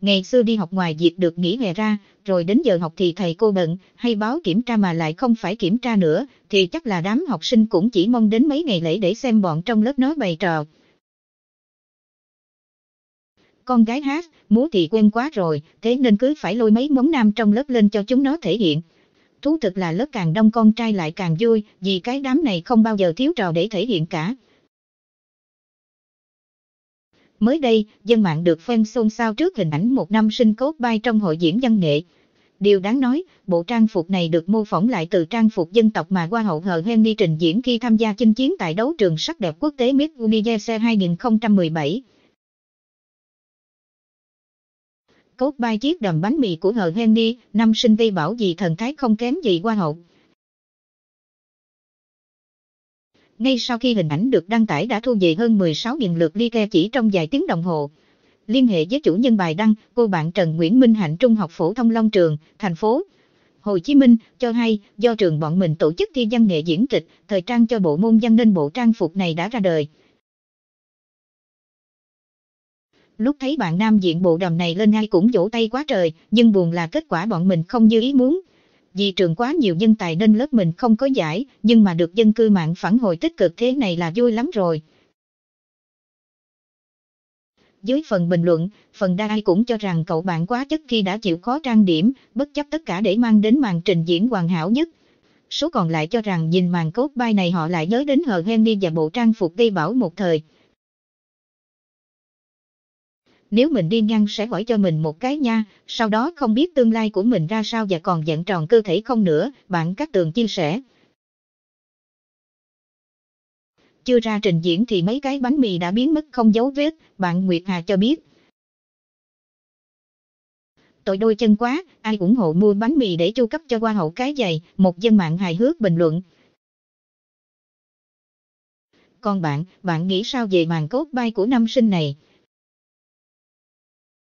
Ngày xưa đi học ngoài dịp được nghỉ hè ra, rồi đến giờ học thì thầy cô bận, hay báo kiểm tra mà lại không phải kiểm tra nữa, thì chắc là đám học sinh cũng chỉ mong đến mấy ngày lễ để xem bọn trong lớp nói bày trò. Con gái hát, múa thì quen quá rồi, thế nên cứ phải lôi mấy món nam trong lớp lên cho chúng nó thể hiện. Thú thực là lớp càng đông con trai lại càng vui, vì cái đám này không bao giờ thiếu trò để thể hiện cả. Mới đây, dân mạng được fan xôn xao trước hình ảnh một nam sinh cốt bay trong hội diễn văn nghệ. Điều đáng nói, bộ trang phục này được mô phỏng lại từ trang phục dân tộc mà Hoa hậu Hờ Hen đi trình diễn khi tham gia chinh chiến tại đấu trường sắc đẹp quốc tế Miss Universe 2017. Cốt bay chiếc đầm bánh mì của Hờ Hen đi, nam sinh vi bảo gì thần thái không kém gì Hoa hậu. Ngay sau khi hình ảnh được đăng tải đã thu về hơn 16.000 lượt like chỉ trong vài tiếng đồng hồ. Liên hệ với chủ nhân bài đăng, cô bạn Trần Nguyễn Minh Hạnh Trung học phổ thông Long Trường, thành phố Hồ Chí Minh cho hay do trường bọn mình tổ chức thi văn nghệ diễn kịch, thời trang cho bộ môn văn nên bộ trang phục này đã ra đời. Lúc thấy bạn nam diện bộ đầm này lên ai cũng vỗ tay quá trời, nhưng buồn là kết quả bọn mình không như ý muốn, vì trường quá nhiều nhân tài nên lớp mình không có giải, nhưng mà được dân cư mạng phản hồi tích cực thế này là vui lắm rồi. Dưới phần bình luận, phần đa ai cũng cho rằng cậu bạn quá chất khi đã chịu khó trang điểm, bất chấp tất cả để mang đến màn trình diễn hoàn hảo nhất. Số còn lại cho rằng nhìn màn cốt bay này họ lại nhớ đến hờ Henry và bộ trang phục gây bảo một thời nếu mình đi ngang sẽ hỏi cho mình một cái nha, sau đó không biết tương lai của mình ra sao và còn dạng tròn cơ thể không nữa, bạn các tường chia sẻ. Chưa ra trình diễn thì mấy cái bánh mì đã biến mất không dấu vết, bạn Nguyệt Hà cho biết. Tội đôi chân quá, ai ủng hộ mua bánh mì để chu cấp cho hoa hậu cái giày, một dân mạng hài hước bình luận. Còn bạn, bạn nghĩ sao về màn cốt bay của năm sinh này?